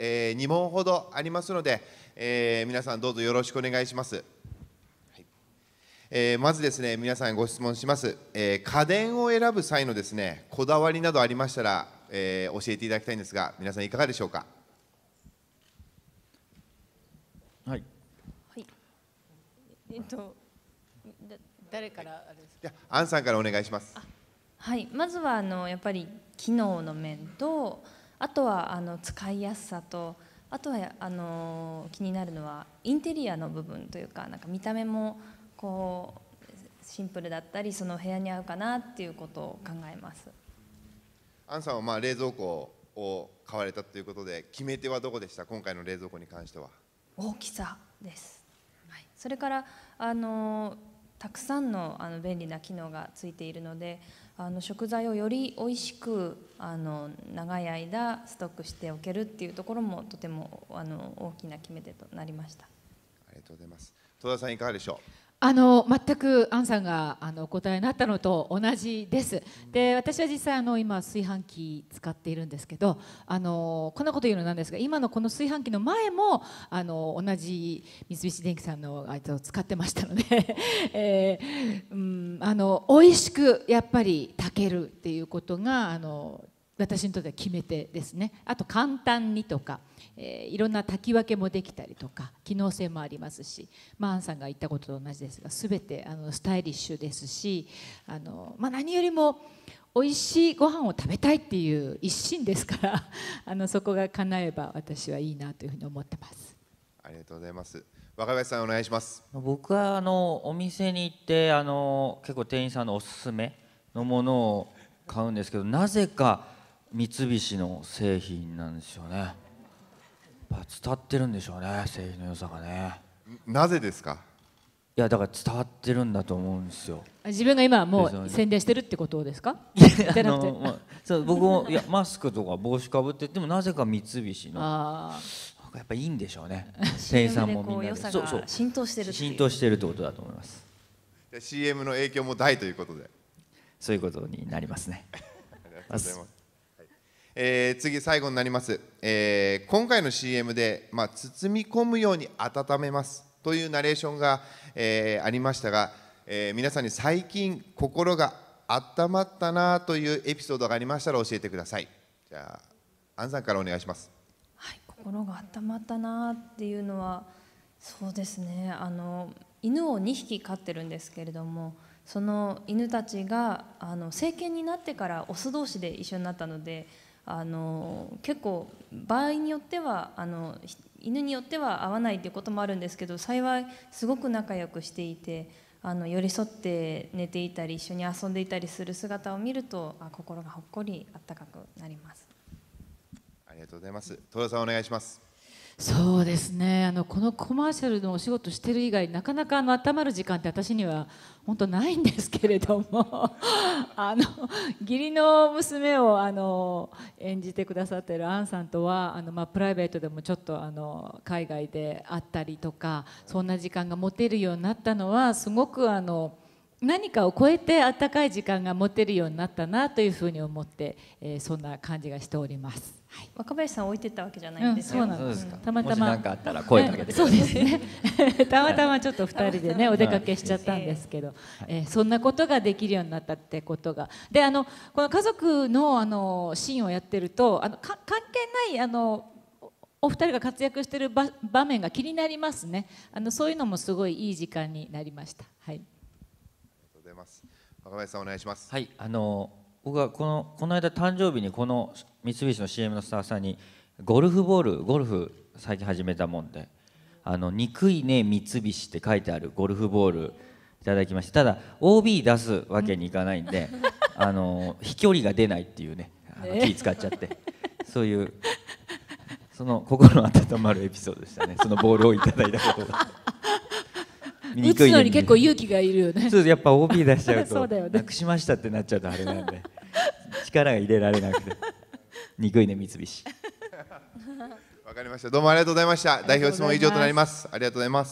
えー、2問ほどありますので、えー、皆さんどうぞよろしくお願いします、はいえー、まずですね皆さんご質問します、え家電を選ぶ際のですねこだわりなどありましたら、え教えていただきたいんですが皆さんいかがでしょうかはい、はい、えっと誰からあれですか、はアンさんからお願いしますはいまずはあのやっぱり機能の面と、うんあとはあの使いやすさとあとはあの気になるのはインテリアの部分というかなんか見た目もこうシンプルだったりその部屋に合うかなっていうことを考えます。アンさんはまあ冷蔵庫を買われたということで決め手はどこでした今回の冷蔵庫に関しては大きさです、はい、それからあのたくさんのあの便利な機能がついているのであの食材をより美味しくあの長い間ストックしておけるっていうところもとてもあの大きな決め手となりました。ありがとうございます。戸田さんいかがでしょう。あの全くアンさんがあのお答えになったのと同じです。で私は実際あの今炊飯器使っているんですけどあのこんなこと言うのなんですが今のこの炊飯器の前もあの同じ三菱電機さんのあいつを使ってましたので、えーうん、あの美味しくやっぱり炊けるっていうことがあの私にとっては決め手ですねあと簡単にとか、えー、いろんな炊き分けもできたりとか機能性もありますしまあンさんが言ったことと同じですが全てあのスタイリッシュですしあの、まあ、何よりも美味しいご飯を食べたいっていう一心ですから あのそこが叶えば私はいいなというふうに思ってますありがとうございます若林さんお願いします僕はあのお店に行ってあの結構店員さんのおすすめのものを買うんですけどなぜか三菱の製品なんですよねやっ伝ってるんでしょうね製品の良さがねなぜですかいやだから伝わってるんだと思うんですよ自分が今もう宣伝してるってことですかじゃなくて、まあ、僕もいやマスクとか帽子かぶってでもなぜか三菱のなんかやっぱいいんでしょうね 店員さんもみんなでそうそう浸透してる浸透してるってことだと思います CM の影響も大ということでそういうことになりますね ありがとうございますえー、次、最後になります、えー、今回の CM で、まあ、包み込むように温めますというナレーションが、えー、ありましたが、え皆さんに最近、心が温まったなというエピソードがありましたら教えてください。じゃあ、アンさんからお願いします。はい、心が温まったなっていうのは、そうですねあの、犬を2匹飼ってるんですけれども、その犬たちがあの政犬になってからオス同士で一緒になったので、あの結構場合によってはあの犬によっては合わないっていうこともあるんですけど幸いすごく仲良くしていてあの寄り添って寝ていたり一緒に遊んでいたりする姿を見るとあ心がほっこりあったかくなります。ありがとうございます。豊田さんお願いします。そうですねあのこのコマーシャルのお仕事してる以外なかなかあの温まる時間って私には本当ないんですけれども あの義理の娘をあの演じてくださってるアンさんとはあの、まあ、プライベートでもちょっとあの海外で会ったりとかそんな時間が持てるようになったのはすごくあの。何かを超えてあかい時間が持てるようになったなというふうに思って、えー、そんな感じがしております。はい、若林さん置いてたわけじゃないんですよ。うん、そうなんです。たまたま。なんかあったら声かけてそうですね。たまたまちょっと二人でねお出かけしちゃったんですけど、えー、そんなことができるようになったってことが、であのこの家族のあのシーンをやってるとあの関係ないあのお二人が活躍している場場面が気になりますね。あのそういうのもすごいいい時間になりました。はい。ざいます若林さんお願いしますはいあの僕はこのこの間誕生日にこの三菱の CM のスタッフさんにゴルフボールゴルフ最近始めたもんで「あの憎いね三菱」って書いてあるゴルフボールいただきましてただ OB 出すわけにいかないんで、あの飛距離が出ないっていうねあの気使っちゃって、そういうその心温まるエピソードでしたねそのボールをいただいたことが。打つのに結構勇気がいるよねそうやっぱ OB 出しちゃうと なくしましたってなっちゃうとあれなんで力が入れられなくて憎 いね三菱わかりましたどうもありがとうございました代表質問以上となりますありがとうございます